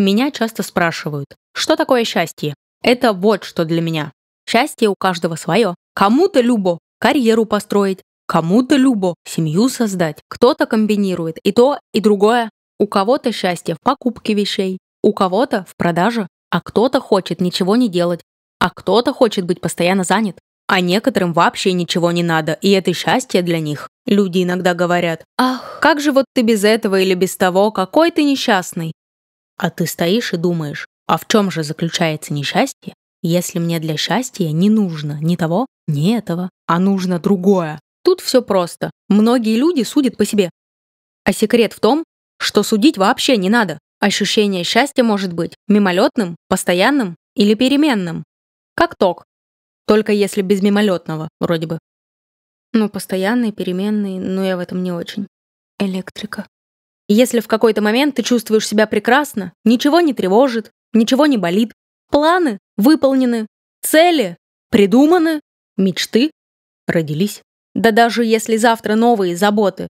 Меня часто спрашивают, что такое счастье? Это вот что для меня. Счастье у каждого свое. Кому-то любо карьеру построить, кому-то любо семью создать. Кто-то комбинирует и то, и другое. У кого-то счастье в покупке вещей, у кого-то в продаже, а кто-то хочет ничего не делать, а кто-то хочет быть постоянно занят. А некоторым вообще ничего не надо, и это счастье для них. Люди иногда говорят, «Ах, как же вот ты без этого или без того, какой ты несчастный!» А ты стоишь и думаешь, а в чем же заключается несчастье, если мне для счастья не нужно ни того, ни этого, а нужно другое? Тут все просто. Многие люди судят по себе. А секрет в том, что судить вообще не надо. Ощущение счастья может быть мимолетным, постоянным или переменным. Как ток. Только если без мимолетного, вроде бы. Ну, постоянный, переменный, но я в этом не очень. Электрика если в какой-то момент ты чувствуешь себя прекрасно, ничего не тревожит, ничего не болит, планы выполнены, цели придуманы, мечты родились. Да даже если завтра новые заботы.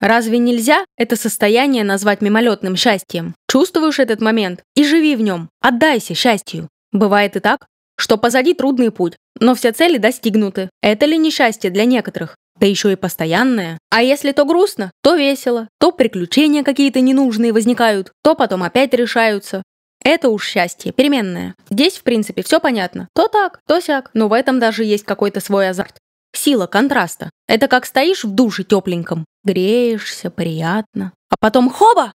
Разве нельзя это состояние назвать мимолетным счастьем? Чувствуешь этот момент и живи в нем, отдайся счастью. Бывает и так, что позади трудный путь, но все цели достигнуты. Это ли не счастье для некоторых? да еще и постоянное. А если то грустно, то весело, то приключения какие-то ненужные возникают, то потом опять решаются. Это уж счастье, переменное. Здесь, в принципе, все понятно. То так, то сяк, но в этом даже есть какой-то свой азарт. Сила контраста. Это как стоишь в душе тепленьком, греешься, приятно. А потом хоба!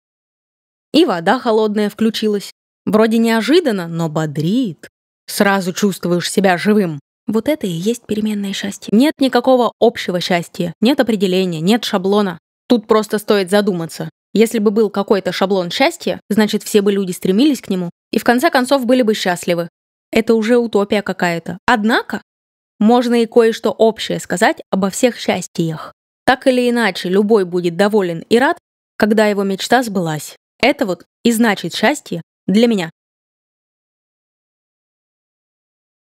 И вода холодная включилась. Вроде неожиданно, но бодрит. Сразу чувствуешь себя живым. Вот это и есть переменное счастье. Нет никакого общего счастья, нет определения, нет шаблона. Тут просто стоит задуматься. Если бы был какой-то шаблон счастья, значит все бы люди стремились к нему и в конце концов были бы счастливы. Это уже утопия какая-то. Однако можно и кое-что общее сказать обо всех счастьях. Так или иначе, любой будет доволен и рад, когда его мечта сбылась. Это вот и значит счастье для меня.